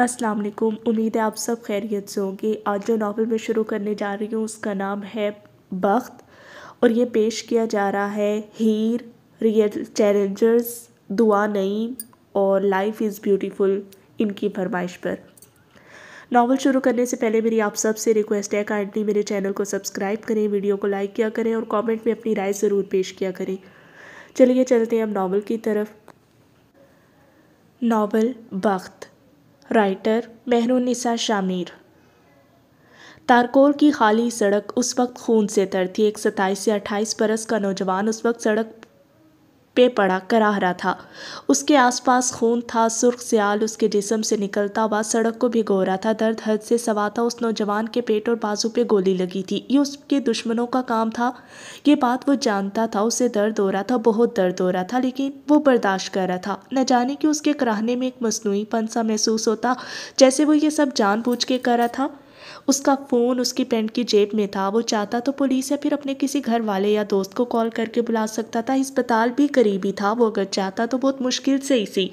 अस्सलाम वालेकुम उम्मीद है आप सब खैरियत से होंगे आज जो नावल मैं शुरू करने जा रही हूँ उसका नाम है बख्त और ये पेश किया जा रहा है हीर रियल चैलेंजर्स दुआ नईम और लाइफ इज़ ब्यूटीफुल इनकी फरमाइश पर नावल शुरू करने से पहले मेरी आप सब से रिक्वेस्ट है काइंडली मेरे चैनल को सब्सक्राइब करें वीडियो को लाइक किया करें और कमेंट में अपनी राय ज़रूर पेश किया करें चलिए चलते हैं अब नावल की तरफ नावल बख्त राइटर मेहरुनिसा शामिर तारकोर की खाली सड़क उस वक्त खून से तर थी एक सत्ताईस से अट्ठाईस बरस का नौजवान उस वक्त सड़क पे पड़ा कराह रहा था उसके आसपास खून था सुर्ख सियाल उसके जिसम से निकलता हुआ सड़क को भिगो रहा था दर्द हद से सवाता उस नौजवान के पेट और बाजू पे गोली लगी थी ये उसके दुश्मनों का काम था ये बात वो जानता था उसे दर्द हो रहा था बहुत दर्द हो रहा था लेकिन वो बर्दाश्त कर रहा था न जाने कि उसके कराहने में एक मसनू पन सा महसूस होता जैसे वो ये सब जानबूझ के कर रहा था उसका फ़ोन उसकी पेंट की जेब में था वो चाहता तो पुलिस या फिर अपने किसी घर वाले या दोस्त को कॉल करके बुला सकता था अस्पताल भी करीबी था वो अगर चाहता तो बहुत मुश्किल से ही सी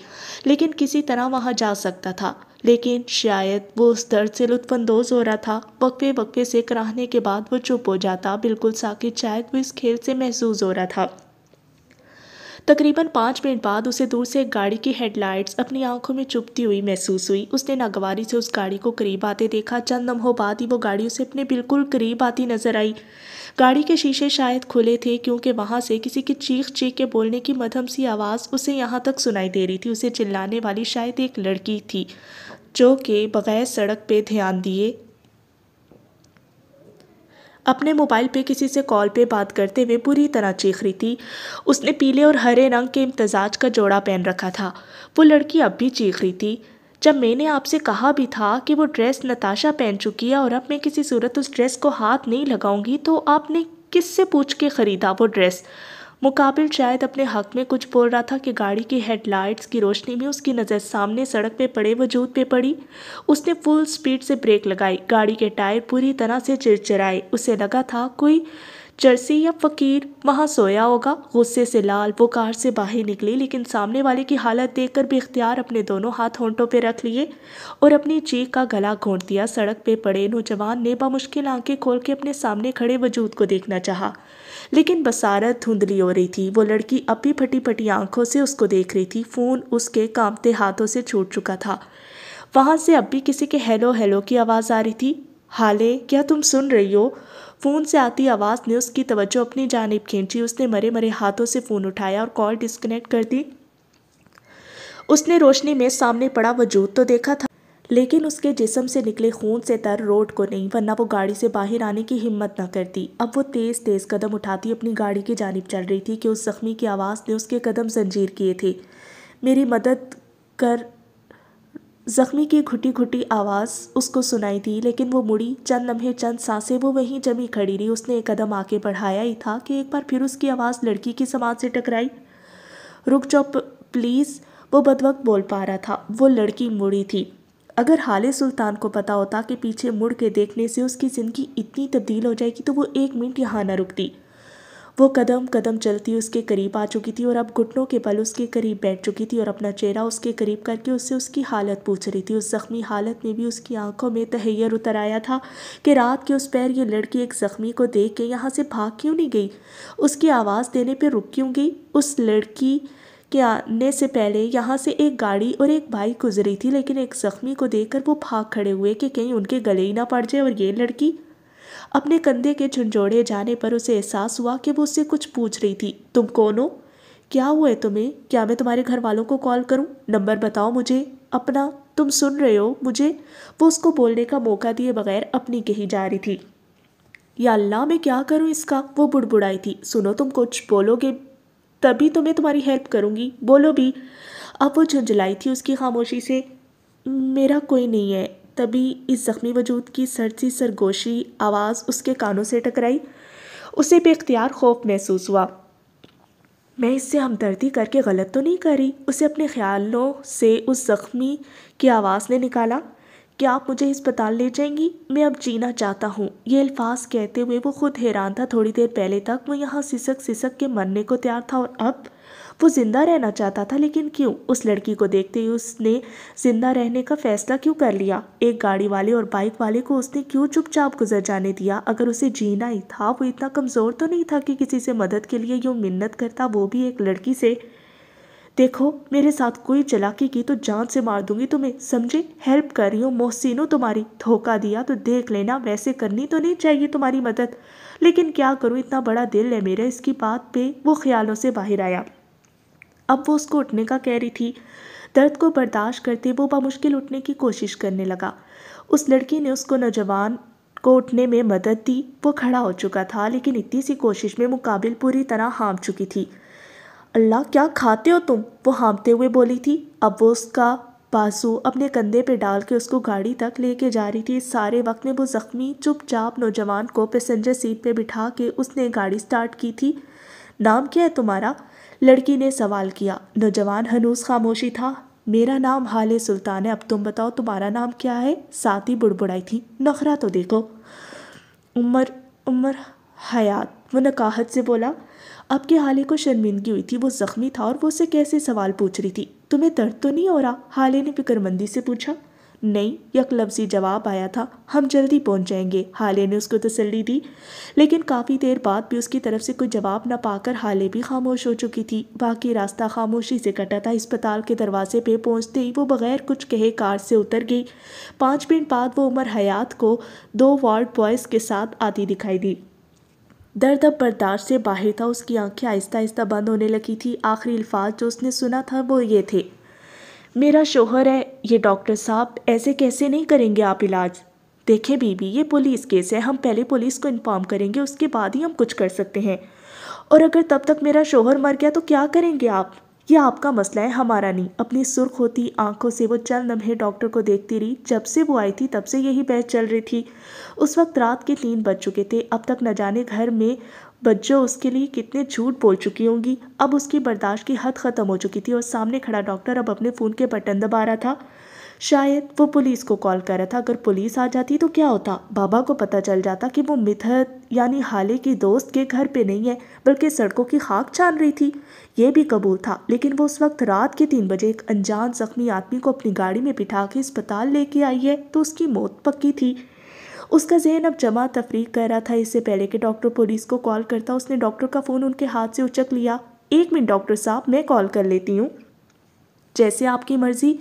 लेकिन किसी तरह वहाँ जा सकता था लेकिन शायद वो उस दर्द से लुत्फानंदोज हो रहा था वक्फे वक्फे से कराहने के बाद वो चुप हो जाता बिल्कुल साकिब शायद वो इस खेल से महसूस हो रहा था तकरीबन पाँच मिनट बाद उसे दूर से एक गाड़ी की हेडलाइट्स अपनी आंखों में चुपती हुई महसूस हुई उसने नागवारी से उस गाड़ी को करीब आते देखा चंद लम्हों बाद ही वो गाड़ी उसे अपने बिल्कुल करीब आती नजर आई गाड़ी के शीशे शायद खुले थे क्योंकि वहाँ से किसी की चीख चीख के बोलने की मधम सी आवाज़ उसे यहाँ तक सुनाई दे रही थी उसे चिल्लाने वाली शायद एक लड़की थी जो कि बगैर सड़क पर ध्यान दिए अपने मोबाइल पे किसी से कॉल पे बात करते हुए बुरी तरह चीख रही थी उसने पीले और हरे रंग के इम्तजाज का जोड़ा पहन रखा था वो लड़की अब भी चीख रही थी जब मैंने आपसे कहा भी था कि वो ड्रेस नताशा पहन चुकी है और अब मैं किसी सूरत उस ड्रेस को हाथ नहीं लगाऊंगी तो आपने किससे पूछ के ख़रीदा वो ड्रेस मुकाबिल शायद अपने हक में कुछ बोल रहा था कि गाड़ी की हेडलाइट्स की रोशनी में उसकी नज़र सामने सड़क पे पड़े वजूद पे पड़ी उसने फुल स्पीड से ब्रेक लगाई गाड़ी के टायर पूरी तरह से चिरचिराए उसे लगा था कोई जर्सी या फकीर वहाँ सोया होगा गुस्से से लाल वो कार से बाहर निकली लेकिन सामने वाले की हालत देखकर बेख्तियार अपने दोनों हाथ होंटों पे रख लिए और अपनी चीख का गला घोंट दिया सड़क पे पड़े नौजवान ने बामुश्किल आंखें खोल के अपने सामने खड़े वजूद को देखना चाहा लेकिन बसारत धुंधली हो रही थी वो लड़की अब भी फटी फटी आंखों से उसको देख रही थी फ़ोन उसके कामते हाथों से छूट चुका था वहाँ से अब भी किसी के हेलो हेलो की आवाज़ आ रही थी हाले क्या तुम सुन रही हो फ़ोन से आती आवाज़ ने उसकी तवज्जो अपनी जानब खींची उसने मरे मरे हाथों से फ़ोन उठाया और कॉल डिस्कनेक्ट कर दी उसने रोशनी में सामने पड़ा वजूद तो देखा था लेकिन उसके जिसम से निकले खून से तर रोड को नहीं वरना वो गाड़ी से बाहर आने की हिम्मत ना करती अब वो तेज़ तेज़ कदम उठाती अपनी गाड़ी की जानब चल रही थी कि उस जख्मी की आवाज़ ने उसके कदम जंजीर किए थे मेरी मदद कर जख्मी की घुटी घुटी आवाज़ उसको सुनाई थी लेकिन वो मुड़ी चंद लम्हे चंद सांसें वो वहीं जमी खड़ी रही उसने एक कदम आगे बढ़ाया ही था कि एक बार फिर उसकी आवाज़ लड़की की समाज से टकराई रुक जाओ प्लीज़ वो बदवक बोल पा रहा था वो लड़की मुड़ी थी अगर हाल सुल्तान को पता होता कि पीछे मुड़ के देखने से उसकी ज़िंदगी इतनी तब्दील हो जाएगी तो वो एक मिनट यहाँ न रुकती वो कदम कदम चलती उसके करीब आ चुकी थी और अब घुटनों के बल उसके करीब बैठ चुकी थी और अपना चेहरा उसके करीब करके उससे उसकी हालत पूछ रही थी उस ज़ख्मी हालत में भी उसकी आंखों में तहैयर उतर आया था कि रात के उस पैर ये लड़की एक ज़ख्मी को देख के यहाँ से भाग क्यों नहीं गई उसकी आवाज़ देने पर रुक क्यों गई उस लड़की के आने से पहले यहाँ से एक गाड़ी और एक बाइक गुजरी थी लेकिन एक ज़ख्मी को देख वो भाग खड़े हुए कि कहीं उनके गले ही ना पड़ जाए और ये लड़की अपने कंधे के झुंझोड़े जाने पर उसे एहसास हुआ कि वो उससे कुछ पूछ रही थी तुम कौन हो क्या हुआ है तुम्हें क्या मैं तुम्हारे घर वालों को कॉल करूं नंबर बताओ मुझे अपना तुम सुन रहे हो मुझे वो उसको बोलने का मौका दिए बगैर अपनी कही जा रही थी या अल्लाह मैं क्या करूं इसका वो बुड़बुड़ाई थी सुनो तुम कुछ बोलोगे तभी तो मैं तुम्हारी हेल्प करूंगी बोलो भी अब वो झुंझलाई थी उसकी खामोशी से मेरा कोई नहीं है तभी इस ज़ख्मी वजूद की सरसी सरगोशी आवाज़ उसके कानों से टकराई उसे बेख्तियार खौफ महसूस हुआ मैं इससे हमदर्दी करके गलत तो नहीं करी उसे अपने ख्यालों से उस ज़ख्मी की आवाज़ ने निकाला कि आप मुझे अस्पताल ले जाएंगी मैं अब जीना चाहता हूँ ये अल्फाज कहते हुए वो खुद हैरान था थोड़ी देर पहले तक वो यहाँ सिसक सिसक के मरने को तैयार था और अब वो ज़िंदा रहना चाहता था लेकिन क्यों उस लड़की को देखते ही उसने ज़िंदा रहने का फैसला क्यों कर लिया एक गाड़ी वाले और बाइक वाले को उसने क्यों चुपचाप गुजर जाने दिया अगर उसे जीना ही था वो इतना कमज़ोर तो नहीं था कि किसी से मदद के लिए यूँ मिन्नत करता वो भी एक लड़की से देखो मेरे साथ कोई चलाकी की तो जान से मार दूंगी तुम्हें समझे हेल्प कर रही हूँ मोहसिनों तुम्हारी धोखा दिया तो देख लेना वैसे करनी तो नहीं चाहिए तुम्हारी मदद लेकिन क्या करूँ इतना बड़ा दिल है मेरा इसकी बात पे वो ख्यालों से बाहर आया अब वो उसको उठने का कह रही थी दर्द को बर्दाश्त करते वो बामुश्किल उठने की कोशिश करने लगा उस लड़की ने उसको नौजवान को उठने में मदद दी वो खड़ा हो चुका था लेकिन इतनी सी कोशिश में मुकाबिल पूरी तरह हाँप चुकी थी अल्लाह क्या खाते हो तुम वो हाँपते हुए बोली थी अब वो उसका बाजू अपने कंधे पर डाल के उसको गाड़ी तक लेके जा रही थी सारे वक्त में वो ज़ख्मी चुपचाप नौजवान को पैसेंजर सीट पे बिठा के उसने गाड़ी स्टार्ट की थी नाम क्या है तुम्हारा लड़की ने सवाल किया नौजवान हनूस खामोशी था मेरा नाम हाले सुल्तान है अब तुम बताओ तुम्हारा नाम क्या है साथ ही बुड़बुड़ाई थी नखरा तो देखो उमर उमर हयात वो नकाहत से बोला अब के हाले को शर्मिंदगी हुई थी वो ज़ख्मी था और वो उसे कैसे सवाल पूछ रही थी तुम्हें दर्द तो नहीं हो रहा हाले ने फिक्रमंदी से पूछा नहीं यक लफ्जी जवाब आया था हम जल्दी पहुंच जाएंगे हाले ने उसको तसल्ली दी लेकिन काफ़ी देर बाद भी उसकी तरफ से कोई जवाब ना पाकर हाले भी खामोश हो चुकी थी बाकी रास्ता खामोशी से कटा था अस्पताल के दरवाजे पे पहुंचते ही वो बगैर कुछ कहे कार से उतर गई पाँच मिनट बाद वो उमर हयात को दो वार्ड बॉयज़ के साथ आती दिखाई दी दर्द अब बर्दाश्त से बाहर था उसकी आंखें आहिस्ता आहिस्ता बंद होने लगी थी आखिरी अल्फाज जो उसने सुना था वो ये थे मेरा शोहर है ये डॉक्टर साहब ऐसे कैसे नहीं करेंगे आप इलाज देखें बीबी ये पुलिस केस है हम पहले पुलिस को इन्फॉर्म करेंगे उसके बाद ही हम कुछ कर सकते हैं और अगर तब तक मेरा शोहर मर गया तो क्या करेंगे आप ये आपका मसला है हमारा नहीं अपनी सुर्ख होती आंखों से वो चल लम्हे डॉक्टर को देखती रही जब से वो आई थी तब से यही बहस चल रही थी उस वक्त रात के तीन बज चुके थे अब तक न जाने घर में बच्चों उसके लिए कितने झूठ बोल चुकी होंगी अब उसकी बर्दाश्त की हद ख़त्म हो चुकी थी और सामने खड़ा डॉक्टर अब अपने फ़ोन के बटन दबा रहा था शायद वो पुलिस को कॉल कर रहा था अगर पुलिस आ जाती तो क्या होता बाबा को पता चल जाता कि वो मिथत यानी हाले की दोस्त के घर पे नहीं है बल्कि सड़कों की खाक छान रही थी ये भी कबूल था लेकिन वो उस वक्त रात के तीन बजे एक अनजान जख्मी आदमी को अपनी गाड़ी में बिठा के अस्पताल लेके आई है तो उसकी मौत पक्की थी उसका जहन अब जमा तफरीक कर रहा था इससे पहले कि डॉक्टर पुलिस को कॉल करता उसने डॉक्टर का फ़ोन उनके हाथ से उचक लिया एक मिनट डॉक्टर साहब मैं कॉल कर लेती हूँ जैसे आपकी मर्ज़ी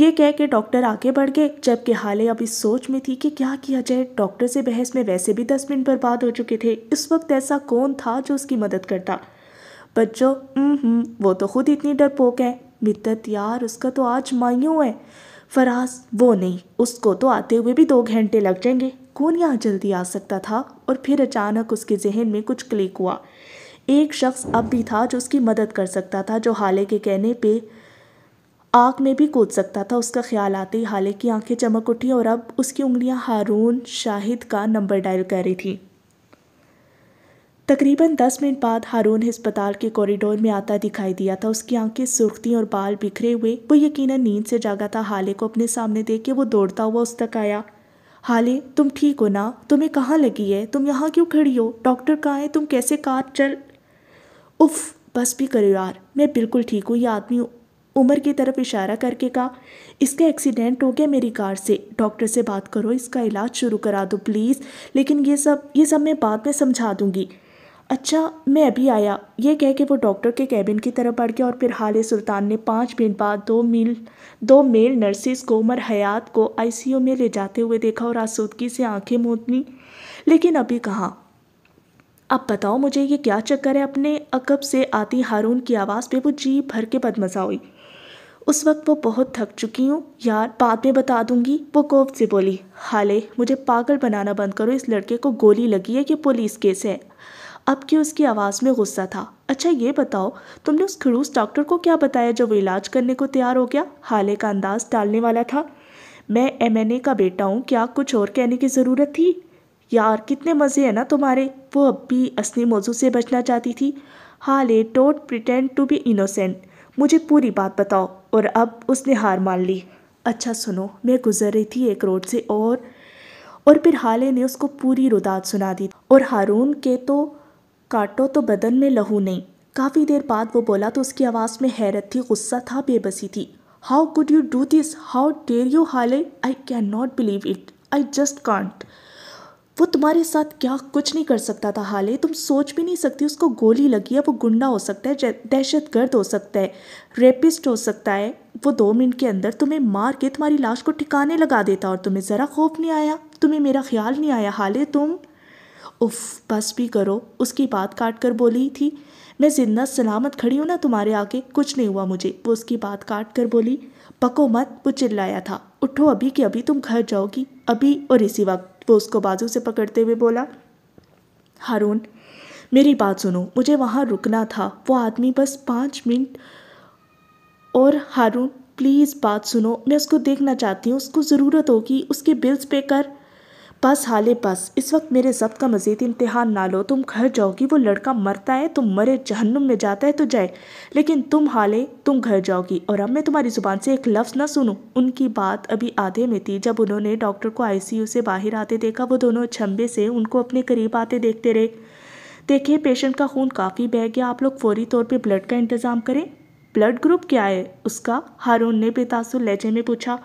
ये कह के डॉक्टर आगे बढ़ गए जबकि हाले अब इस सोच में थी कि क्या किया जाए डॉक्टर से बहस में वैसे भी दस मिनट बर्बाद हो चुके थे इस वक्त ऐसा कौन था जो उसकी मदद करता बच्चों वो तो खुद इतनी डरपोक है मित्र यार उसका तो आज माइयों है फराज वो नहीं उसको तो आते हुए भी दो घंटे लग जाएंगे कौन यहाँ जल्दी आ सकता था और फिर अचानक उसके जहन में कुछ क्लिक हुआ एक शख्स अब भी था जो उसकी मदद कर सकता था जो हाले के कहने पे आग में भी कूद सकता था उसका ख्याल आते ही हाले की आंखें चमक उठी और अब उसकी उंगलियां हारून शाहिद का नंबर डायल कर रही थी तकरीबन दस मिनट बाद हारून अस्पताल के कॉरिडोर में आता दिखाई दिया था उसकी आंखें सुर्खती और बाल बिखरे हुए वो यकीनन नींद से जागा था हाले को अपने सामने देख के वो दौड़ता हुआ उस तक आया हाले तुम ठीक हो ना तुम्हें कहाँ लगी है तुम यहाँ क्यों खड़ी हो डॉक्टर कहाँ है तुम कैसे कार चल उफ बस भी करो यार मैं बिल्कुल ठीक हूँ ये आदमी उमर की तरफ इशारा करके कहा इसका एक्सीडेंट हो गया मेरी कार से डॉक्टर से बात करो इसका इलाज शुरू करा दो प्लीज़ लेकिन ये सब ये सब मैं बाद में समझा दूँगी अच्छा मैं अभी आया यह कह के वो डॉक्टर के कैबिन की तरफ बढ़ गया और फिर हाल सुल्तान ने पाँच मिनट बाद दो मील दो मेल नर्सिस को उमर हयात को आईसीयू में ले जाते हुए देखा और आसूदगी से आंखें मूंदनी लेकिन अभी कहाँ अब बताओ मुझे ये क्या चक्कर है अपने अकब से आती हारून की आवाज़ पे वो जी भर के बदमजा हुई उस वक्त वो बहुत थक चुकी हूँ यार बाद में बता दूंगी वो कोप से बोली हाले मुझे पागल बनाना बंद करो इस लड़के को गोली लगी है कि पुलिस केस है अब की उसकी आवाज़ में गुस्सा था अच्छा ये बताओ तुमने उस खड़ूस डॉक्टर को क्या बताया जब वो इलाज करने को तैयार हो गया हाले का अंदाज डालने वाला था मैं एमएनए का बेटा हूँ क्या कुछ और कहने की ज़रूरत थी यार कितने मज़े हैं ना तुम्हारे वो अब भी असली मौजू से बचना चाहती थी Haley don't pretend to be innocent मुझे पूरी बात बताओ और अब उसने हार मान ली अच्छा सुनो मैं गुजर रही थी एक रोड से और और फिर हाले ने उसको पूरी रुदात सुना दी और हारून के तो काटो तो बदन में लहू नहीं काफ़ी देर बाद वो बोला तो उसकी आवाज़ में हैरत थी गुस्सा था बेबसी थी how could you do this how dare you हाले I can not believe it I just can't वो तुम्हारे साथ क्या कुछ नहीं कर सकता था हाले तुम सोच भी नहीं सकती उसको गोली लगी है वो गुंडा हो सकता है दहशत गर्द हो सकता है रेपिस्ट हो सकता है वो दो मिनट के अंदर तुम्हें मार के तुम्हारी लाश को ठिकाने लगा देता और तुम्हें ज़रा खौफ नहीं आया तुम्हें मेरा ख्याल नहीं आया हाले तुम उफ बस भी करो उसकी बात काट कर बोली थी मैं जिंदा सलामत खड़ी हूँ ना तुम्हारे आगे कुछ नहीं हुआ मुझे वो उसकी बात काट कर बोली पको मत वो चिल्लाया था उठो अभी कि अभी तुम घर जाओगी अभी और इसी वक्त वो उसको बाजू से पकड़ते हुए बोला हारून मेरी बात सुनो मुझे वहाँ रुकना था वो आदमी बस पाँच मिनट और हारून प्लीज़ बात सुनो मैं उसको देखना चाहती हूँ उसको ज़रूरत होगी उसके बिल्स पे कर बस हाले बस इस वक्त मेरे जब्त का मज़ीद इम्तहान ना लो तुम घर जाओगी वो लड़का मरता है तुम मरे जहन्नुम में जाता है तो जाए लेकिन तुम हाले तुम घर जाओगी और अब मैं तुम्हारी ज़ुबान से एक लफ्ज़ ना सुनूं उनकी बात अभी आधे में थी जब उन्होंने डॉक्टर को आईसीयू से बाहर आते देखा वो दोनों छम्बे से उनको अपने करीब आते देखते रहे देखिए पेशेंट का खून काफ़ी बह गया आप लोग फौरी तौर पर ब्लड का इंतज़ाम करें ब्लड ग्रुप क्या है उसका हारून ने बेतासुर लहजे में पूछा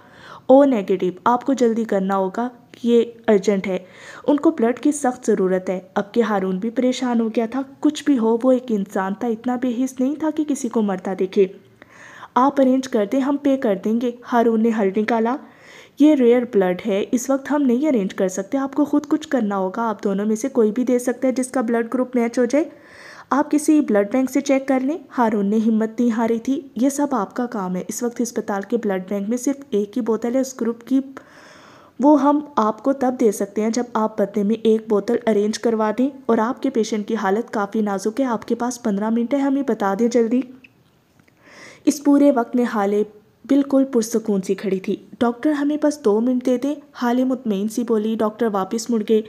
ओ नेगेटिव आपको जल्दी करना होगा ये अर्जेंट है उनको ब्लड की सख्त ज़रूरत है अब के हारून भी परेशान हो गया था कुछ भी हो वो एक इंसान था इतना बेहिस नहीं था कि किसी को मरता देखे आप अरेंज कर दें हम पे कर देंगे हारून ने हल निकाला ये रेयर ब्लड है इस वक्त हम नहीं अरेंज कर सकते आपको खुद कुछ करना होगा आप दोनों में से कोई भी दे सकते हैं जिसका ब्लड ग्रुप मैच हो जाए आप किसी ब्लड बैंक से चेक कर लें हारून ने हिम्मत नहीं हारी थी ये सब आपका काम है इस वक्त अस्पताल के ब्लड बैंक में सिर्फ एक ही बोतल है उस ग्रुप की वो हम आपको तब दे सकते हैं जब आप बदले में एक बोतल अरेंज करवा दें और आपके पेशेंट की हालत काफ़ी नाजुक है आपके पास पंद्रह मिनट है हमें बता दें जल्दी इस पूरे वक्त में हाले बिल्कुल पुरसकून सी खड़ी थी डॉक्टर हमें बस दो मिनट दे दें हाले मुतमिन सी बोली डॉक्टर वापस मुड़ गए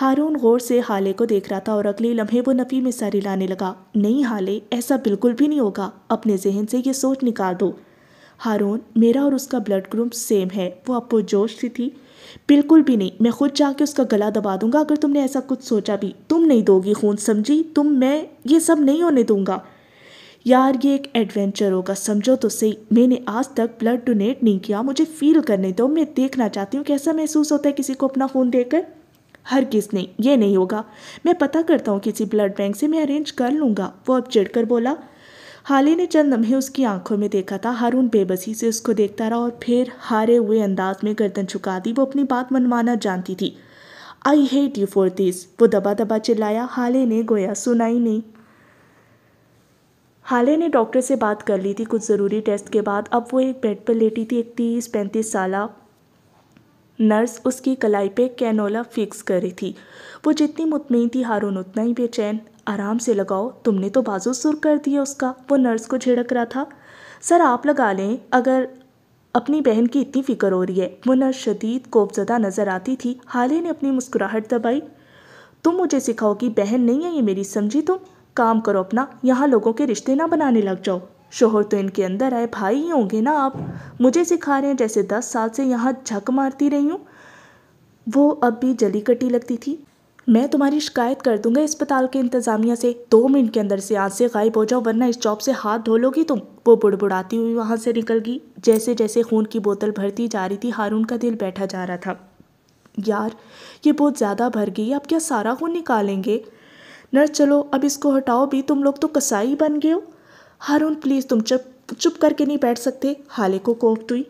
हारून गौर से हाले को देख रहा था और अगले लम्हे वो नफ़ी में सर लाने लगा नहीं हाले ऐसा बिल्कुल भी नहीं होगा अपने जहन से ये सोच निकाल दो हारून मेरा और उसका ब्लड ग्रुप सेम है वो जोश सी थी बिल्कुल भी नहीं मैं खुद जाके उसका गला दबा दूंगा अगर तुमने ऐसा कुछ सोचा भी तुम नहीं दोगी खून समझी तुम मैं ये सब नहीं होने दूंगा यार ये एक एडवेंचर होगा समझो तो सही मैंने आज तक ब्लड डोनेट नहीं किया मुझे फील करने दो मैं देखना चाहती हूँ कैसा महसूस होता है किसी को अपना खून देकर हर किस नहीं ये नहीं होगा मैं पता करता हूँ किसी ब्लड बैंक से मैं अरेंज कर लूँगा वो अब चिड़कर बोला हाल ही ने चंद लम्हे उसकी आंखों में देखा था हारून बेबसी से उसको देखता रहा और फिर हारे हुए अंदाज में गर्दन झुका दी वो अपनी बात मनमाना जानती थी I hate you for this वो दबा दबा चिल्लाया हाले ने गोया सुनाई नहीं हाले ने डॉक्टर से बात कर ली थी कुछ ज़रूरी टेस्ट के बाद अब वो एक बेड पर लेटी थी एक तीस पैंतीस साल नर्स उसकी कलाई पे कैनोला फिक्स कर रही थी वो जितनी मुतमिन थी हारून उतना ही बेचैन आराम से लगाओ तुमने तो बाजू सुर कर दिया उसका वो नर्स को झिड़क रहा था सर आप लगा लें अगर अपनी बहन की इतनी फ़िक्र हो रही है वो नर्स शदीद कोफ़जदा नज़र आती थी हाले ने अपनी मुस्कुराहट दबाई तुम मुझे सिखाओ कि बहन नहीं है ये मेरी समझी तुम काम करो अपना यहाँ लोगों के रिश्ते ना बनाने लग जाओ शोहर तो इनके अंदर आए भाई ही होंगे ना आप मुझे सिखा रहे हैं जैसे दस साल से यहाँ झक मारती रही हूँ वो अब भी जली कटी लगती थी मैं तुम्हारी शिकायत कर दूंगा अस्पताल के इंतज़ामिया से दो मिनट के अंदर से यहाँ से गायब हो जाओ वरना इस जॉब से हाथ धो लोगी तुम वो बुड़बुड़ाती हुई वहाँ से निकल गई जैसे जैसे खून की बोतल भरती जा रही थी हारून का दिल बैठा जा रहा था यार ये बहुत ज़्यादा भर गई आप क्या सारा खून निकालेंगे नर्स चलो अब इसको हटाओ भी तुम लोग तो कसाई बन गए हो हारून प्लीज़ तुम चुप चुप करके नहीं बैठ सकते हाले को कोफ्त हुई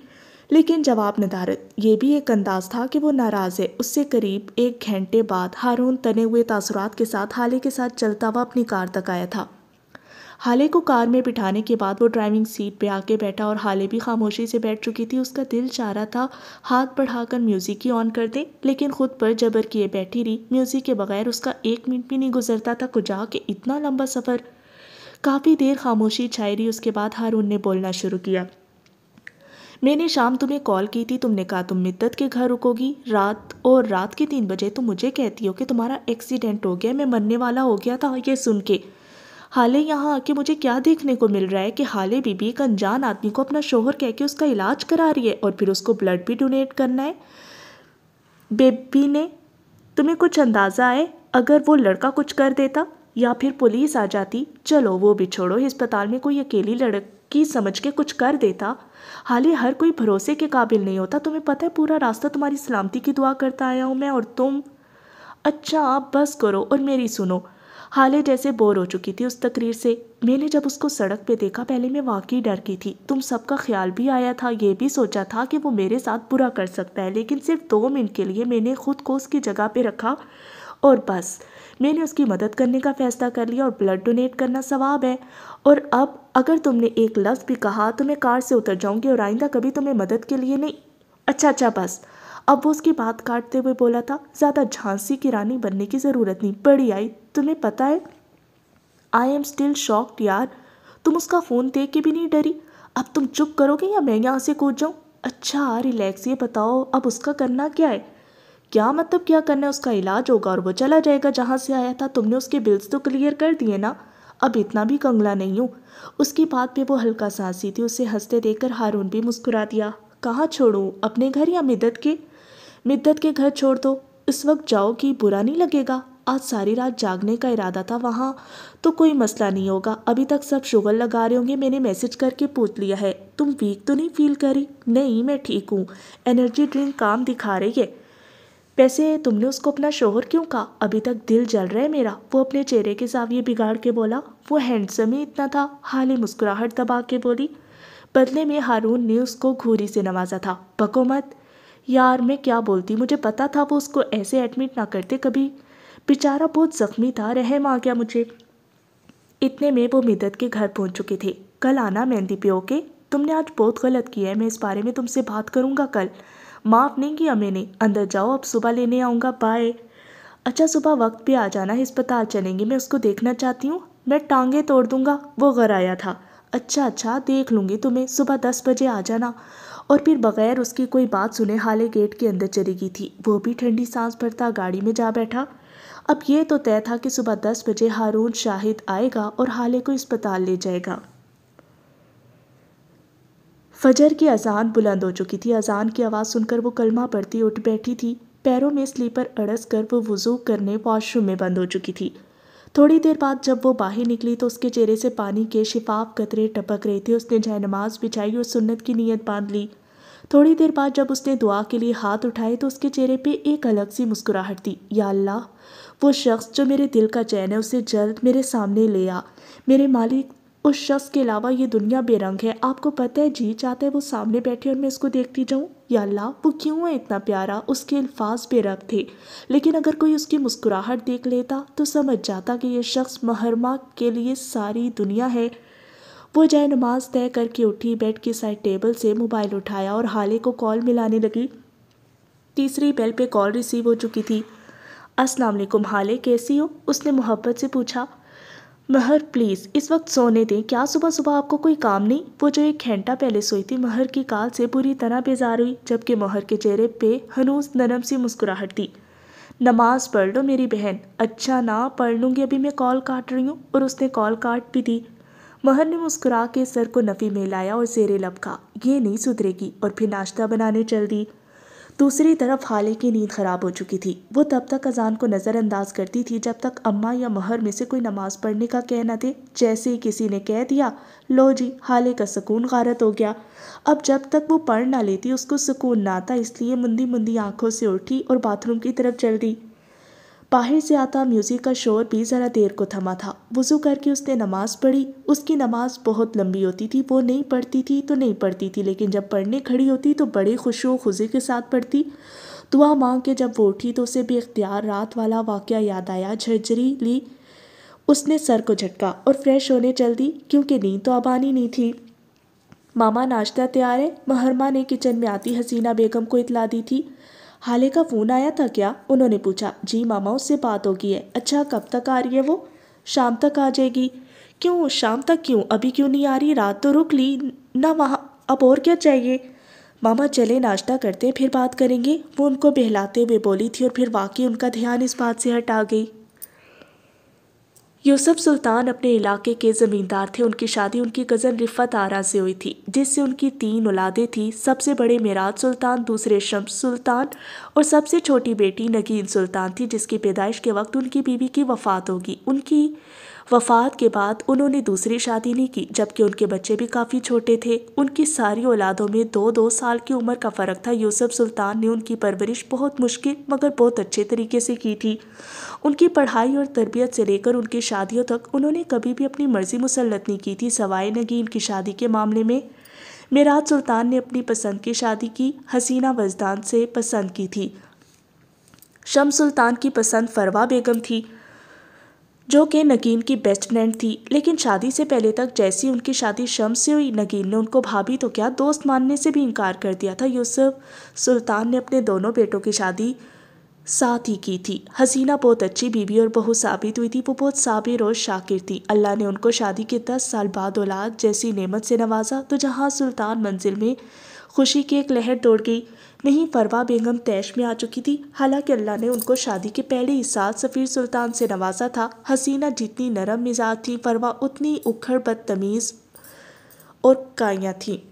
लेकिन जवाब नदारत ये भी एक अंदाज था कि वो नाराज़ है उससे करीब एक घंटे बाद हारून तने हुए तासरात के साथ हाले के साथ चलता हुआ अपनी कार तक आया था हाले को कार में बिठाने के बाद वो ड्राइविंग सीट पे आके बैठा और हाले भी खामोशी से बैठ चुकी थी उसका दिल चाह रहा था हाथ बढ़ाकर म्यूज़िक ही ऑन कर दे लेकिन ख़ुद पर जबर किए बैठी रही म्यूज़िक के बगैर उसका एक मिनट भी नहीं गुजरता था कुजा के इतना लंबा सफ़र काफ़ी देर खामोशी छाई रही उसके बाद हारून ने बोलना शुरू किया मैंने शाम तुम्हें कॉल की थी तुमने कहा तुम मिद्दत के घर रुकोगी रात और रात के तीन बजे तुम मुझे कहती हो कि तुम्हारा एक्सीडेंट हो गया मैं मरने वाला हो गया था ये सुन के हाले यहाँ आके मुझे क्या देखने को मिल रहा है कि हाले बीबी एक अनजान आदमी को अपना शोहर कह के उसका इलाज करा रही है और फिर उसको ब्लड भी डोनेट करना है बेबी ने तुम्हें कुछ अंदाज़ा है अगर वो लड़का कुछ कर देता या फिर पुलिस आ जाती चलो वो भी छोड़ो अस्पताल में कोई अकेली लड़की समझ के कुछ कर देता हाल ही हर कोई भरोसे के काबिल नहीं होता तुम्हें पता है पूरा रास्ता तुम्हारी सलामती की दुआ करता आया हूँ मैं और तुम अच्छा आप बस करो और मेरी सुनो हाले जैसे बोर हो चुकी थी उस तकरीर से मैंने जब उसको सड़क पे देखा पहले मैं वाकई डर की थी तुम सबका ख्याल भी आया था ये भी सोचा था कि वो मेरे साथ बुरा कर सकता है लेकिन सिर्फ दो मिनट के लिए मैंने खुद को उसकी जगह पे रखा और बस मैंने उसकी मदद करने का फ़ैसला कर लिया और ब्लड डोनेट करना सवाब है और अब अगर तुमने एक लफ्ज़ भी कहा तो मैं कार से उतर जाऊंगी और आइंदा कभी तुम्हें मदद के लिए नहीं अच्छा अच्छा बस अब वो उसकी बात काटते हुए बोला था ज़्यादा झांसी की रानी बनने की ज़रूरत नहीं पड़ी आई तुम्हें पता है आई एम स्टिल शॉक्ड यार तुम उसका फ़ोन देख के भी नहीं डरी अब तुम चुप करोगे या मैं यहाँ से कूद जाऊँ अच्छा रिलैक्स ये बताओ अब उसका करना क्या है क्या मतलब क्या करना है उसका इलाज होगा और वो चला जाएगा जहाँ से आया था तुमने उसके बिल्स तो क्लियर कर दिए ना अब इतना भी कंगला नहीं हूँ उसकी बात पे वो हल्का सांसी थी उसे हंसते देखकर हारून भी मुस्कुरा दिया कहाँ छोड़ूँ अपने घर या मिद्दत के मिद्दत के घर छोड़ दो इस वक्त जाओ कि बुरा नहीं लगेगा आज सारी रात जागने का इरादा था वहाँ तो कोई मसला नहीं होगा अभी तक सब शुगर लगा रहे होंगे मैंने मैसेज करके पूछ लिया है तुम वीक तो नहीं फील करी नहीं मैं ठीक हूँ एनर्जी ड्रिंक काम दिखा रही है वैसे तुमने उसको अपना शोहर क्यों कहा अभी तक दिल जल रहा है मेरा वो अपने चेहरे के साविये बिगाड़ के बोला वो हैंडसम ही इतना था हाली मुस्कुराहट दबा के बोली बदले में हारून ने उसको घूरी से नवाजा था पको मत यार मैं क्या बोलती मुझे पता था वो उसको ऐसे एडमिट ना करते कभी बेचारा बहुत ज़ख्मी था रहम आ गया मुझे इतने में वो मिदत के घर पहुंच चुके थे कल आना मेहंदी पे ओके तुमने आज बहुत गलत किया है मैं इस बारे में तुमसे बात करूंगा कल माफ़ नहीं किया मैंने अंदर जाओ अब सुबह लेने आऊँगा बाय अच्छा सुबह वक्त पे आ जाना अस्पताल चलेंगे मैं उसको देखना चाहती हूँ मैं टांगे तोड़ दूँगा वो घर आया था अच्छा अच्छा देख लूँगी तुम्हें सुबह दस बजे आ जाना और फिर बगैर उसकी कोई बात सुने हाले गेट के अंदर चली गई थी वो भी ठंडी सांस भरता गाड़ी में जा बैठा अब ये तो तय था कि सुबह दस बजे हारून शाहिद आएगा और हाले को अस्पताल ले जाएगा फजर की अजान बुलंद हो चुकी थी अजान की आवाज़ सुनकर वो कलमा पढ़ती उठ बैठी थी पैरों में स्लीपर अड़स कर वो वज़ू करने वॉशरूम में बंद हो चुकी थी थोड़ी देर बाद जब वो बाहर निकली तो उसके चेहरे से पानी के शिफाफ कतरे टपक रहे थे उसने जय नमाज बिछाई और सुन्नत की नीयत बांध ली थोड़ी देर बाद जब उसने दुआ के लिए हाथ उठाए तो उसके चेहरे पे एक अलग सी मुस्कुराहट थी या अल्लाह वो शख्स जो मेरे दिल का चैन है उसे जल्द मेरे सामने ले आ मेरे मालिक उस शख्स के अलावा ये दुनिया बेरंग है आपको पता है जी चाहता है वो सामने बैठे और मैं इसको देखती जाऊँ या अल्लाह वो क्यों है इतना प्यारा उसके अल्फाज बेरंग थे लेकिन अगर कोई उसकी मुस्कुराहट देख लेता तो समझ जाता कि यह शख्स महरमा के लिए सारी दुनिया है वो जाए नमाज तय करके उठी बेड के साइड टेबल से मोबाइल उठाया और हाले को कॉल मिलाने लगी तीसरी बेल पे कॉल रिसीव हो चुकी थी अस्सलाम वालेकुम हाले कैसी हो उसने मोहब्बत से पूछा महर प्लीज़ इस वक्त सोने दें क्या सुबह सुबह आपको कोई काम नहीं वो जो एक घंटा पहले सोई थी महर की काल से बुरी तरह बेजार हुई जबकि महर के चेहरे पे हनूस नरम सी मुस्कुराहट थी नमाज पढ़ लो मेरी बहन अच्छा ना पढ़ लूँगी अभी मैं कॉल काट रही हूँ और उसने कॉल काट भी दी महर ने मुस्कुरा के सर को नफ़ी में लाया और जेरे लपका ये नहीं सुधरेगी और फिर नाश्ता बनाने चल दी दूसरी तरफ हाले की नींद खराब हो चुकी थी वो तब तक अजान को नज़रअंदाज करती थी जब तक अम्मा या महर में से कोई नमाज पढ़ने का कह न दे जैसे ही किसी ने कह दिया लो जी हाले का सुकून गारत हो गया अब जब तक वो पढ़ ना लेती उसको सुकून ना आता इसलिए मुंदी मुंदी आंखों से उठी और बाथरूम की तरफ चल दी बाहर से आता म्यूज़िक का शोर भी ज़रा देर को थमा था वज़ू करके उसने नमाज़ पढ़ी उसकी नमाज़ बहुत लंबी होती थी वो नहीं पढ़ती थी तो नहीं पढ़ती थी लेकिन जब पढ़ने खड़ी होती तो बड़े व खुशी के साथ पढ़ती दुआ मांग के जब वो उठी तो उसे भी इख्तियार रात वाला वाक़ याद आया झरझरी ली उसने सर को झटका और फ्रेश होने चल दी क्योंकि नींद तो आनी नहीं थी मामा नाश्ता तैयार है महरमा ने किचन में आती हसीना बेगम को इतला दी थी हाले का फ़ोन आया था क्या उन्होंने पूछा जी मामा उससे बात होगी है अच्छा कब तक आ रही है वो शाम तक आ जाएगी क्यों शाम तक क्यों अभी क्यों नहीं आ रही रात तो रुक ली ना वहाँ अब और क्या चाहिए मामा चले नाश्ता करते फिर बात करेंगे वो उनको बहलाते हुए बोली थी और फिर वाकई उनका ध्यान इस बात से हटा गई यूसुफ सुल्तान अपने इलाके के ज़मींदार थे उनकी शादी उनकी कज़न रिफत आरा से हुई थी जिससे उनकी तीन औलादे थीं सबसे बड़े मेराज सुल्तान दूसरे शम्स सुल्तान और सबसे छोटी बेटी नगीन सुल्तान थी जिसकी पैदाइश के वक्त उनकी बीवी की वफ़ात होगी उनकी वफात के बाद उन्होंने दूसरी शादी नहीं की जबकि उनके बच्चे भी काफ़ी छोटे थे उनकी सारी औलादों में दो दो साल की उम्र का फ़र्क था यूसुफ सुल्तान ने उनकी परवरिश बहुत मुश्किल मगर बहुत अच्छे तरीके से की थी उनकी पढ़ाई और तरबियत से लेकर उनकी शादियों तक उन्होंने कभी भी अपनी मर्ज़ी मुसलत नहीं की थी सवाए नगी इनकी शादी के मामले में मेराज सुल्तान ने अपनी पसंद की शादी की हसीना वजदान से पसंद की थी शम सुल्तान की पसंद फरवा बेगम थी जो कि नगीन की बेस्ट फ्रेंड थी लेकिन शादी से पहले तक जैसी उनकी शादी शम से हुई नगीन ने उनको भाभी तो क्या दोस्त मानने से भी इनकार कर दिया था यूसुफ सुल्तान ने अपने दोनों बेटों की शादी साथ ही की थी हसीना बहुत अच्छी बीबी और बहू साबित हुई थी वो बहुत साबिर और शाकिर थी अल्लाह ने उनको शादी के दस साल बाद औलाद जैसी नेमत से नवाजा तो जहाँ सुल्तान मंजिल में खुशी की एक लहर दौड़ गई नहीं फरवा बेगम तैश में आ चुकी थी हालांकि अल्लाह ने उनको शादी के पहले ही साल सफ़ीर सुल्तान से नवाजा था हसीना जितनी नरम मिजाज थी फरवा उतनी उखड़ बदतमीज़ और काया थी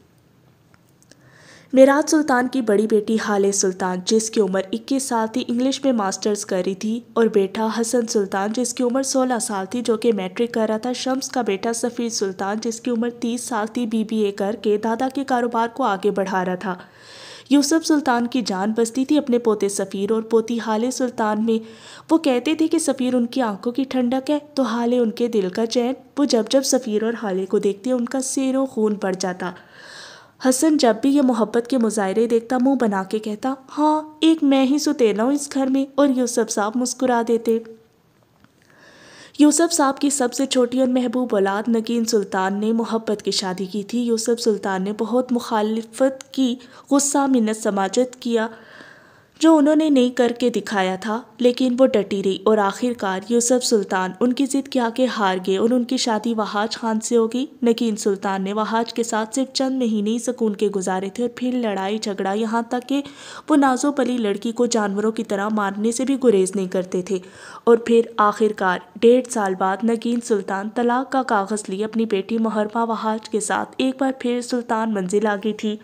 मेराज सुल्तान की बड़ी बेटी हाले सुल्तान जिसकी उम्र 21 साल थी इंग्लिश में मास्टर्स कर रही थी और बेटा हसन सुल्तान जिसकी उम्र 16 साल थी जो कि मैट्रिक कर रहा था शम्स का बेटा सफ़ीर सुल्तान जिसकी उम्र 30 साल थी बीबीए करके दादा के कारोबार को आगे बढ़ा रहा था यूसुफ सुल्तान की जान बसती थी अपने पोते सफ़ीर और पोती हाले सुल्तान में वो कहते थे कि सफ़ीर उनकी आंखों की ठंडक है तो हाले उनके दिल का चैन वो जब जब सफ़ीर और हाले को देखते उनका सेरों खून पड़ जाता हसन जब भी ये मोहब्बत के मुजाहरे देखता मुंह बना के कहता हाँ एक मैं ही सुतेला हूँ इस घर में और यूसुफ साहब मुस्कुरा देते यूसुफ साहब की सबसे छोटी और महबूब औलाद नगीन सुल्तान ने मोहब्बत की शादी की थी यूसुफ सुल्तान ने बहुत मुखालफत की गुस्सा मिन्नत समाजत किया जो उन्होंने नहीं करके दिखाया था लेकिन वो डटी रही और आखिरकार यूसुफ सुल्तान उनकी ज़िद के आगे हार गए और उनकी शादी वहाज खान से होगी नकीन सुल्तान ने वहाज के साथ सिर्फ चंद महीने ही सुकून के गुजारे थे और फिर लड़ाई झगड़ा यहाँ तक कि वो नाजो पली लड़की को जानवरों की तरह मारने से भी गुरेज नहीं करते थे और फिर आखिरकार डेढ़ साल बाद नगीन सुल्तान तलाक का कागज़ लिए अपनी बेटी मोहरमा वहाज के साथ एक बार फिर सुल्तान मंजिल आ गई थी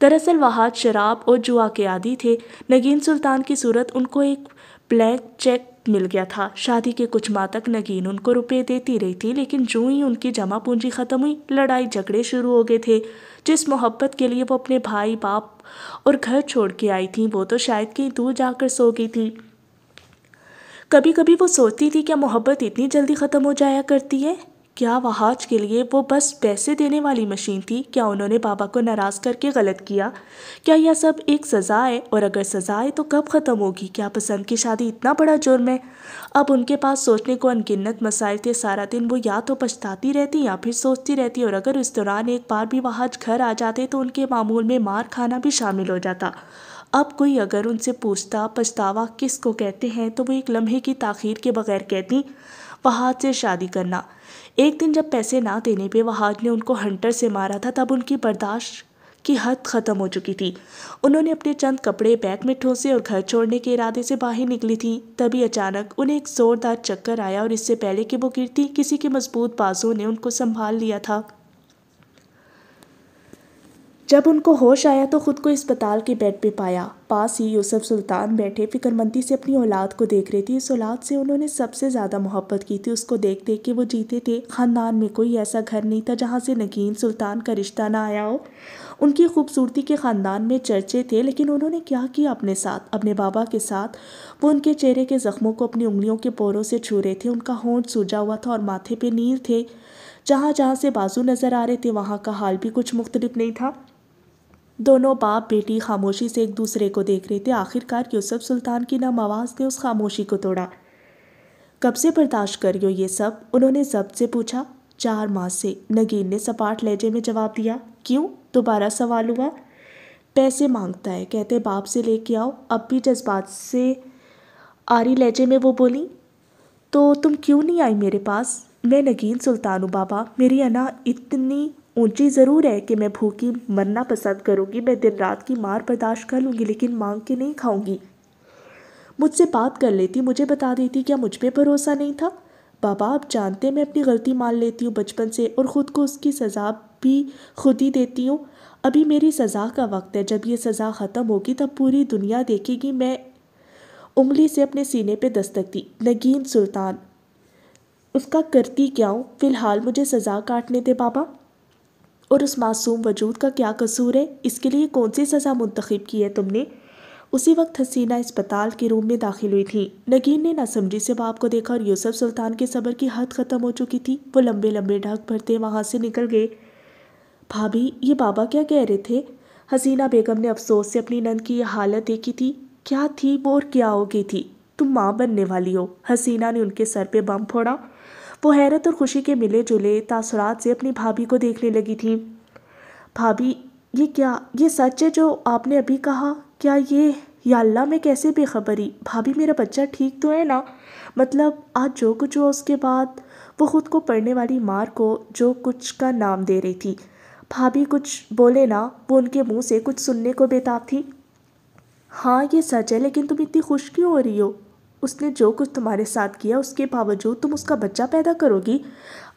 दरअसल वहाद शराब और जुआ के आदि थे नगीन सुल्तान की सूरत उनको एक ब्लैंक चेक मिल गया था शादी के कुछ माह तक नगीन उनको रुपए देती रही थी लेकिन जो ही उनकी जमा पूंजी ख़त्म हुई लड़ाई झगड़े शुरू हो गए थे जिस मोहब्बत के लिए वो अपने भाई बाप और घर छोड़ के आई थी वो तो शायद कहीं दूर जाकर सो गई थी कभी कभी वो सोचती थी क्या मोहब्बत इतनी जल्दी ख़त्म हो जाया करती है क्या वहाज के लिए वो बस पैसे देने वाली मशीन थी क्या उन्होंने बाबा को नाराज़ करके गलत किया क्या यह सब एक सज़ा है और अगर सज़ा है तो कब ख़त्म होगी क्या पसंद की शादी इतना बड़ा जुर्म है अब उनके पास सोचने को अनगिनत मसाइल थे सारा दिन वो या तो पछताती रहती या फिर सोचती रहती और अगर उस दौरान एक बार भी वहाज घर आ जाते तो उनके मामूल में मार खाना भी शामिल हो जाता अब कोई अगर उनसे पूछता पछतावा किस को कहते हैं तो वो एक लम्हे की ताखीर के बगैर कहती वहाज से शादी करना एक दिन जब पैसे ना देने पे वहाद ने उनको हंटर से मारा था तब उनकी बर्दाश्त की हद ख़त्म हो चुकी थी उन्होंने अपने चंद कपड़े बैग में ठोसे और घर छोड़ने के इरादे से बाहर निकली थी तभी अचानक उन्हें एक ज़ोरदार चक्कर आया और इससे पहले कि वो गिरती किसी के मजबूत बाजों ने उनको संभाल लिया था जब उनको होश आया तो ख़ुद को अस्पताल के बेड पे पाया पास ही यूसुफ सुल्तान बैठे फिक्रमंदी से अपनी औलाद को देख रही थी इस औलाद से उन्होंने सबसे ज़्यादा मोहब्बत की थी उसको देख देख के वो जीते थे ख़ानदान में कोई ऐसा घर नहीं था जहाँ से नगीन सुल्तान का रिश्ता ना आया हो उनकी खूबसूरती के ख़ानदान में चर्चे थे लेकिन उन्होंने क्या किया अपने साथ अपने बाबा के साथ वो उनके चेहरे के ज़ख्मों को अपनी उंगलियों के पोरों से छू रहे थे उनका होंठ सूजा हुआ था और माथे पर नील थे जहाँ जहाँ से बाजू नज़र आ रहे थे वहाँ का हाल भी कुछ मुख्तलिफ नहीं था दोनों बाप बेटी खामोशी से एक दूसरे को देख रहे थे आखिरकार यूसुफ सुल्तान की नम आवाज़ ने उस खामोशी को तोड़ा कब से बर्दाश्त करियो ये सब उन्होंने जब्त से पूछा चार माह से नगीन ने सपाट लहजे में जवाब दिया क्यों दोबारा सवाल हुआ पैसे मांगता है कहते बाप से लेके आओ अब भी जज्बात से आरी लहजे में वो बोली तो तुम क्यों नहीं आई मेरे पास मैं नगीन सुल्तान हूँ बाबा मेरी अना इतनी ऊंची ज़रूर है कि मैं भूखी मरना पसंद करूँगी मैं दिन रात की मार बर्दाश्त कर लूँगी लेकिन मांग के नहीं खाऊंगी मुझसे बात कर लेती मुझे बता देती क्या मुझ पर भरोसा नहीं था बाबा आप जानते मैं अपनी गलती मान लेती हूँ बचपन से और ख़ुद को उसकी सज़ा भी खुद ही देती हूँ अभी मेरी सज़ा का वक्त है जब ये सज़ा ख़त्म होगी तब पूरी दुनिया देखेगी मैं उंगली से अपने सीने पे दस्तक दी नगीन सुल्तान उसका करती क्या हूँ फ़िलहाल मुझे सज़ा काटने दे बाबा और उस मासूम वजूद का क्या कसूर है इसके लिए कौन सी सज़ा मुंतखब की है तुमने उसी वक्त हसीना अस्पताल के रूम में दाखिल हुई थी नगीन ने नासमझी से बाप को देखा और यूसुफ सुल्तान के सबर की हद ख़त्म हो चुकी थी वो लंबे लंबे ढाक भरते वहाँ से निकल गए भाभी ये बाबा क्या कह रहे थे हसीना बेगम ने अफसोस से अपनी नंद की यह हालत देखी थी क्या थी वो और क्या हो गई थी तुम माँ बनने वाली हो हसीना ने उनके सर पर बम फोड़ा वो हैरत और खुशी के मिले जुले तासरात से अपनी भाभी को देखने लगी थी भाभी ये क्या ये सच है जो आपने अभी कहा क्या ये या अल्लाह मैं कैसे बेखबरी भाभी मेरा बच्चा ठीक तो है ना मतलब आज जो कुछ हुआ उसके बाद वो ख़ुद को पढ़ने वाली मार को जो कुछ का नाम दे रही थी भाभी कुछ बोले ना वो उनके मुंह से कुछ सुनने को बेताब थी हाँ ये सच है लेकिन तुम इतनी खुश क्यों हो रही हो उसने जो कुछ तुम्हारे साथ किया उसके बावजूद तुम उसका बच्चा पैदा करोगी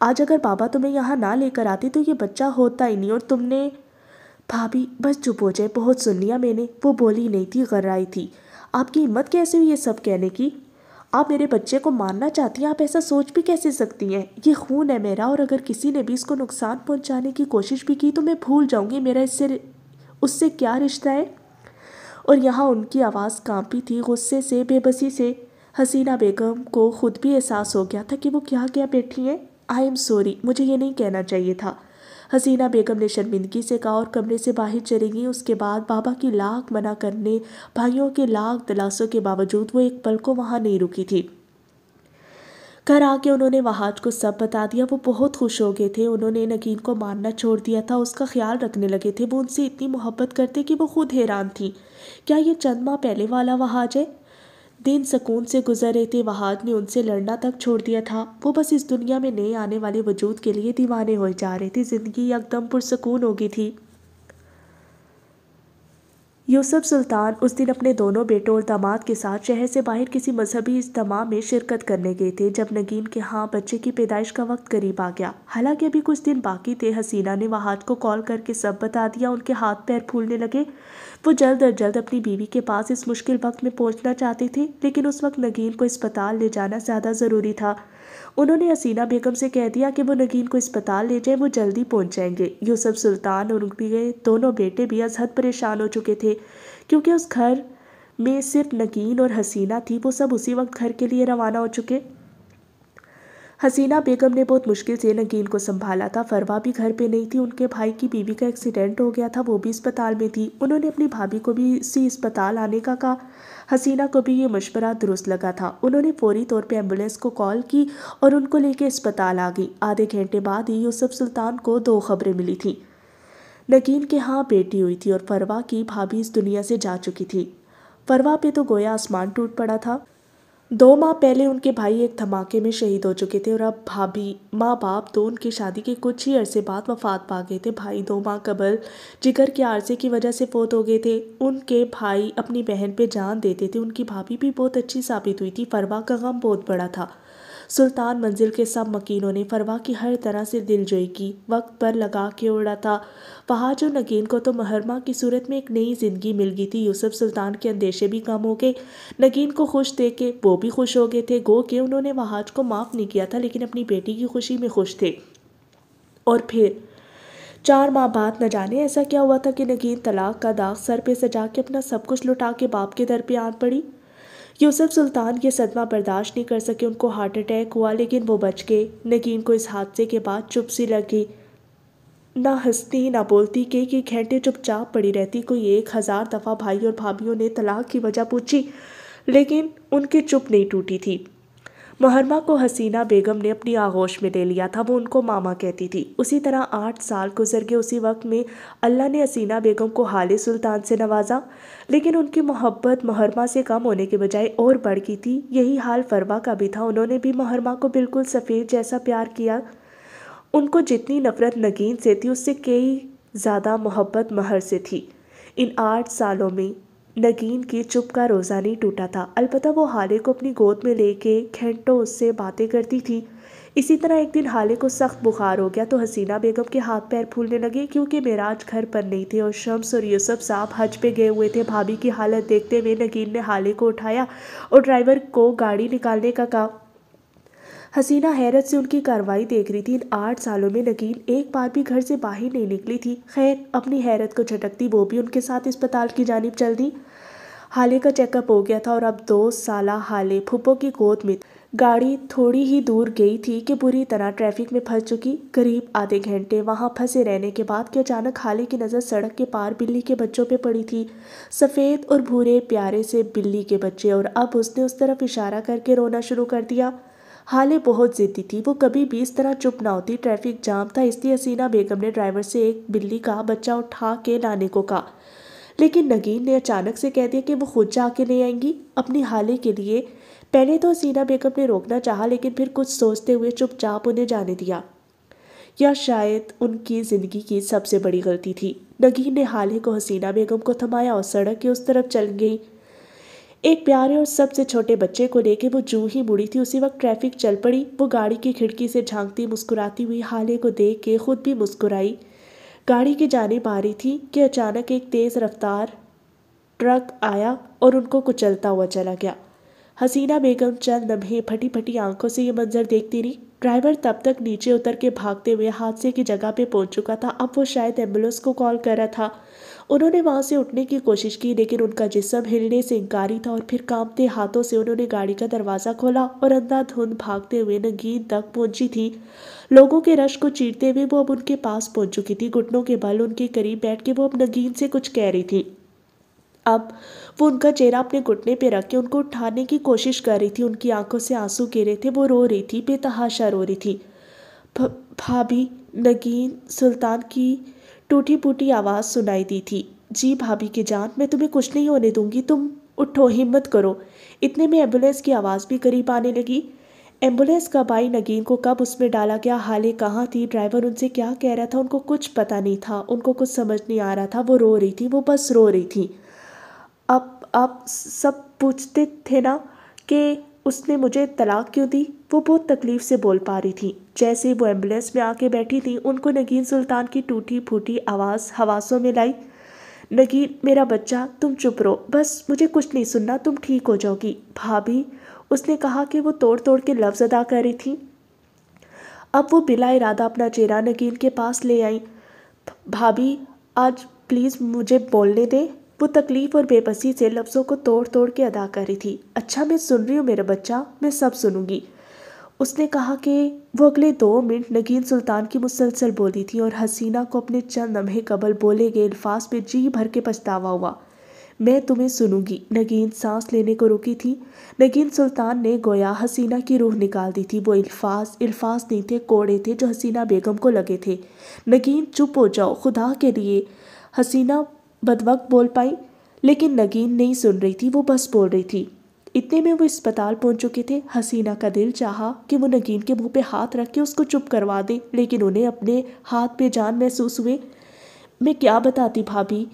आज अगर बाबा तुम्हें यहाँ ना लेकर आते तो ये बच्चा होता ही नहीं और तुमने भाभी बस चुप हो जाए बहुत सुन लिया मैंने वो बोली नहीं थी गर्राई थी आपकी हिम्मत कैसे हुई ये सब कहने की आप मेरे बच्चे को मानना चाहती हैं आप ऐसा सोच भी कैसे सकती हैं ये खून है मेरा और अगर किसी ने भी इसको नुकसान पहुंचाने की कोशिश भी की तो मैं भूल जाऊंगी मेरा इससे उससे क्या रिश्ता है और यहाँ उनकी आवाज़ कांपी थी गुस्से से बेबसी से हसीना बेगम को खुद भी एहसास हो गया था कि वो क्या क्या बैठी है आई एम सॉरी मुझे ये नहीं कहना चाहिए था हसीना बेगम ने शर्मिंदगी से कहा और कमरे से बाहर चली गई उसके बाद बाबा की लाख मना करने भाइयों के लाख दिलासों के बावजूद वो एक पल को वहाँ नहीं रुकी थी घर आके उन्होंने वहाज को सब बता दिया वो बहुत खुश हो गए थे उन्होंने नगीन को मारना छोड़ दिया था उसका ख्याल रखने लगे थे वो उनसे इतनी मोहब्बत करते कि वो खुद हैरान थी क्या ये चंद माह पहले वाला वहाज है दिन सुकून से गुजर रहे थे वहाद ने उनसे लड़ना तक छोड़ दिया था वो बस इस दुनिया में नए आने वाले वजूद के लिए दीवाने हो जा रहे थे ज़िंदगी एकदम पुरसकून हो गई थी यूसुफ सुल्तान उस दिन अपने दोनों बेटों और दामाद के साथ शहर से बाहर किसी मजहबी इज्तम में शिरकत करने गए थे जब नगीन के हाँ बच्चे की पैदाइश का वक्त करीब आ गया हालांकि अभी कुछ दिन बाकी थे हसीना ने वहाद को कॉल करके सब बता दिया उनके हाथ पैर फूलने लगे वो जल्द अज जल्द अपनी बीवी के पास इस मुश्किल वक्त में पहुँचना चाहते थे लेकिन उस वक्त नगीन को अस्पताल ले जाना ज़्यादा ज़रूरी था उन्होंने हसीना बेगम से कह दिया कि वो नगीन को अस्पताल ले जाए वो जल्दी पहुंच जाएंगे यूसुफ सुल्तान और उनके दोनों बेटे भी अजहद परेशान हो चुके थे क्योंकि उस घर में सिर्फ नगीन और हसीना थी वो सब उसी वक्त घर के लिए रवाना हो चुके हसीना बेगम ने बहुत मुश्किल से नगीन को संभाला था फरवा भी घर पे नहीं थी उनके भाई की बीवी का एक्सीडेंट हो गया था वो भी अस्पताल में थी उन्होंने अपनी भाभी को भी इसी अस्पताल आने का कहा हसीना को भी ये मशवरा दुरुस्त लगा था उन्होंने फौरी तौर पर एम्बुलेंस को कॉल की और उनको लेके अस्पताल आ गई आधे घंटे बाद ही यूसुफ सुल्तान को दो खबरें मिली थीं नगीन के हाँ बेटी हुई थी और फरवा की भाभी इस दुनिया से जा चुकी थी फरवा पे तो गोया आसमान टूट पड़ा था दो माह पहले उनके भाई एक धमाके में शहीद हो चुके थे और अब भाभी माँ बाप तो उनकी शादी के कुछ ही अरसे बाद वफात पा गए थे भाई दो माह कबल जिगर के आरसे की वजह से फोत हो गए थे उनके भाई अपनी बहन पे जान देते थे उनकी भाभी भी बहुत अच्छी साबित हुई थी फरवा का गम बहुत बड़ा था सुल्तान मंजिल के सब मकीनों ने फरवा की हर तरह से दिलजोई की वक्त पर लगा के उड़ा था वहाज और नगीन को तो महरमा की सूरत में एक नई ज़िंदगी मिल गई थी यूसुफ सुल्तान के अंदेशे भी कम हो गए नगीन को खुश दे के वो भी खुश हो गए थे गो के उन्होंने वहाज को माफ़ नहीं किया था लेकिन अपनी बेटी की खुशी में खुश थे और फिर चार माह बाद न जाने ऐसा क्या हुआ था कि नगीन तलाक का दाग सर पे सजा के अपना सब कुछ लुटा के बाप के दर पे आन पड़ी यूसुफ सुल्तान ये सदमा बर्दाश्त नहीं कर सके उनको हार्ट अटैक हुआ लेकिन वो बच गए नगीन को इस हादसे के बाद चुप सी लग गई ना हंसती ना बोलती के कि घंटे चुपचाप पड़ी रहती कोई एक हज़ार दफ़ा भाई और भाभीियों ने तलाक की वजह पूछी लेकिन उनकी चुप नहीं टूटी थी महरमा को हसीना बेगम ने अपनी आगोश में ले लिया था वो उनको मामा कहती थी उसी तरह आठ साल गुजर गए उसी वक्त में अल्लाह ने हसीना बेगम को हाल सुल्तान से नवाजा लेकिन उनकी मोहब्बत महरमा से कम होने के बजाय और बढ़ गई थी यही हाल फरवा का भी था उन्होंने भी महरमा को बिल्कुल सफ़ेद जैसा प्यार किया उनको जितनी नफ़रत नगीन से थी उससे कई ज़्यादा मोहब्बत महर से थी इन आठ सालों में नगीन की चुप का रोज़ा नहीं टूटा था अलबत्त वो हाले को अपनी गोद में लेके घंटों उससे बातें करती थी इसी तरह एक दिन हाले को सख्त बुखार हो गया तो हसीना बेगम के हाथ पैर फूलने लगे क्योंकि मेराज घर पर नहीं थे और शम्स और यूसुफ साहब हज पे गए हुए थे भाभी की हालत देखते हुए नगीन ने हाले को उठाया और ड्राइवर को गाड़ी निकालने का काम हसीना हैरत से उनकी कार्रवाई देख रही थी इन आठ सालों में नकीन एक बार भी घर से बाहर नहीं निकली थी खैर अपनी हैरत को झटकती वो भी उनके साथ अस्पताल की जानब चल दी हाले का चेकअप हो गया था और अब दो साल हाले फुप्पो की गोद में गाड़ी थोड़ी ही दूर गई थी कि बुरी तरह ट्रैफिक में फंस चुकी करीब आधे घंटे वहां फंसे रहने के बाद कि अचानक हाले की नज़र सड़क के पार बिल्ली के बच्चों पे पड़ी थी सफ़ेद और भूरे प्यारे से बिल्ली के बच्चे और अब उसने उस तरफ इशारा करके रोना शुरू कर दिया हाले बहुत जिद्दी थी वो कभी भी इस तरह चुप ना होती ट्रैफिक जाम था इसलिए हसीना बेगम ने ड्राइवर से एक बिल्ली का बच्चा उठा के लाने को कहा लेकिन नगीन ने अचानक से कह दिया कि वो खुद जाके ले आएंगी अपनी हाले के लिए पहले तो हसीना बेगम ने रोकना चाहा लेकिन फिर कुछ सोचते हुए चुपचाप उन्हें जाने दिया या शायद उनकी ज़िंदगी की सबसे बड़ी गलती थी नगीन ने हाले को हसीना बेगम को थमाया और सड़क की उस तरफ चल गई एक प्यारे और सबसे छोटे बच्चे को लेके वो जू ही मुड़ी थी उसी वक्त ट्रैफिक चल पड़ी वो गाड़ी की खिड़की से झांकती मुस्कुराती हुई हाले को देख के खुद भी मुस्कुराई गाड़ी की जाने मारी थी कि अचानक एक तेज़ रफ्तार ट्रक आया और उनको कुचलता हुआ चला गया हसीना बेगम चंद लम्हे फटी फटी आंखों से ये मंजर देखती रही ड्राइवर तब तक नीचे उतर के भागते हुए हादसे की जगह पे पहुंच चुका था अब वो शायद एम्बुलेंस को कॉल कर रहा था उन्होंने वहाँ से उठने की कोशिश की लेकिन उनका जिसम हिलने से इंकारी था और फिर कांपते हाथों से उन्होंने गाड़ी का दरवाज़ा खोला और अंधाधुंध भागते हुए नगीन तक पहुंची थी लोगों के रश को चीरते हुए वो अब उनके पास पहुंच चुकी थी घुटनों के बल उनके करीब बैठ के वो अब नगीन से कुछ कह रही थी अब वो उनका चेहरा अपने घुटने पे रख के उनको उठाने की कोशिश कर रही थी उनकी आंखों से आंसू गिरे थे वो रो रही थी बेतहाशा रो रही थी भाभी नगीन सुल्तान की टूटी फूटी आवाज़ सुनाई दी थी जी भाभी की जान मैं तुम्हें कुछ नहीं होने दूंगी तुम उठो हिम्मत करो इतने में एम्बुलेंस की आवाज़ भी करीब आने लगी एम्बुलेंस का भाई नगीन को कब उसमें डाला गया हाले कहाँ थी ड्राइवर उनसे क्या कह रहा था उनको कुछ पता नहीं था उनको कुछ समझ नहीं आ रहा था वो रो रही थी वो बस रो रही थी अब आप सब पूछते थे ना कि उसने मुझे तलाक क्यों दी वो बहुत तकलीफ़ से बोल पा रही थी जैसे वो एम्बुलेंस में आके बैठी थी उनको नगीन सुल्तान की टूटी फूटी आवाज़ हवासों में लाई नगीन मेरा बच्चा तुम चुप रहो बस मुझे कुछ नहीं सुनना तुम ठीक हो जाओगी भाभी उसने कहा कि वो तोड़ तोड़ के लफ्ज़ अदा कर रही थी अब वो बिला इरादा अपना चेहरा नगीन के पास ले आई भाभी आज प्लीज़ मुझे बोलने दें वो तकलीफ़ और बेबसी से लफ्ज़ों को तोड़ तोड़ के अदा कर रही थी अच्छा मैं सुन रही हूँ मेरा बच्चा मैं सब सुनूंगी उसने कहा कि वो अगले दो मिनट नगीन सुल्तान की मुसलसल बोली थी और हसीना को अपने चंद लम्हे कबल बोले गए अल्फाज पे जी भर के पछतावा हुआ मैं तुम्हें सुनूंगी नगीन सांस लेने को रुकी थी नगीन सुल्तान ने गोया हसीना की रूह निकाल दी थी वो अल्फाज अल्फाज नहीं थे कोड़े थे जो हसीना बेगम को लगे थे नगीन चुप हो जाओ खुदा के लिए हसीना बदवक बोल पाई लेकिन नगीन नहीं सुन रही थी वो बस बोल रही थी इतने में वो अस्पताल पहुंच चुके थे हसीना का दिल चाहा कि वो नगीन के मुंह पे हाथ रख के उसको चुप करवा दे लेकिन उन्हें अपने हाथ पे जान महसूस हुए मैं क्या बताती भाभी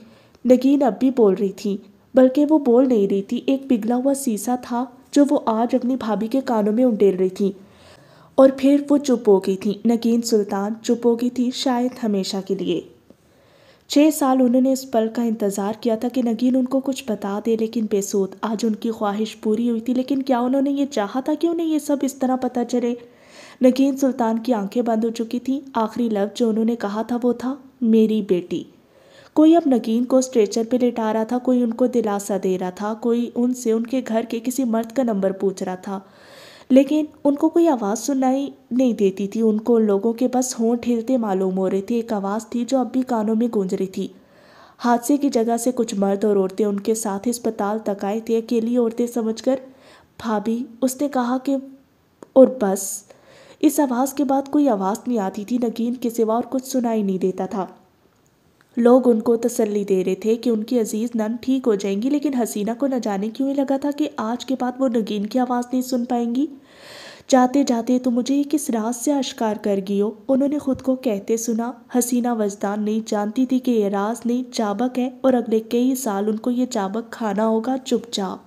नगीन अब भी बोल रही थी बल्कि वो बोल नहीं रही थी एक पिघला हुआ सीसा था जो वो आज अपनी भाभी के कानों में उंडेल रही थी और फिर वो चुप हो गई थी नगीन सुल्तान चुप हो गई थी शायद हमेशा के लिए छः साल उन्होंने इस पल का इंतज़ार किया था कि नगीन उनको कुछ बता दे लेकिन बेसूद आज उनकी ख्वाहिश पूरी हुई थी लेकिन क्या उन्होंने ये चाहा था कि उन्हें ये सब इस तरह पता चले नगीन सुल्तान की आंखें बंद हो चुकी थीं आखिरी लफ्ज़ जो उन्होंने कहा था वो था मेरी बेटी कोई अब नगीन को स्ट्रेचर पर लेटा रहा था कोई उनको दिलासा दे रहा था कोई उनसे उनके घर के किसी मर्द का नंबर पूछ रहा था लेकिन उनको कोई आवाज़ सुनाई नहीं देती थी उनको लोगों के बस होंठ हिलते मालूम हो रहे थे एक आवाज़ थी जो अब भी कानों में गूंज रही थी हादसे की जगह से कुछ मर्द और औरतें उनके साथ अस्पताल तक आए थे अकेली औरतें समझकर भाभी उसने कहा कि और बस इस आवाज़ के बाद कोई आवाज़ नहीं आती थी नगीन के सिवा और कुछ सुनाई नहीं देता था लोग उनको तसल्ली दे रहे थे कि उनकी अजीज़ नन ठीक हो जाएंगी लेकिन हसीना को न जाने क्यों लगा था कि आज के बाद वो नगीन की आवाज़ नहीं सुन पाएंगी जाते जाते तो मुझे ये किस राज से आश्कार कर गई हो उन्होंने खुद को कहते सुना हसीना वजदान नहीं जानती थी कि यह राज नहीं चाबक है और अगले कई साल उनको ये चाबक खाना होगा चुपचाप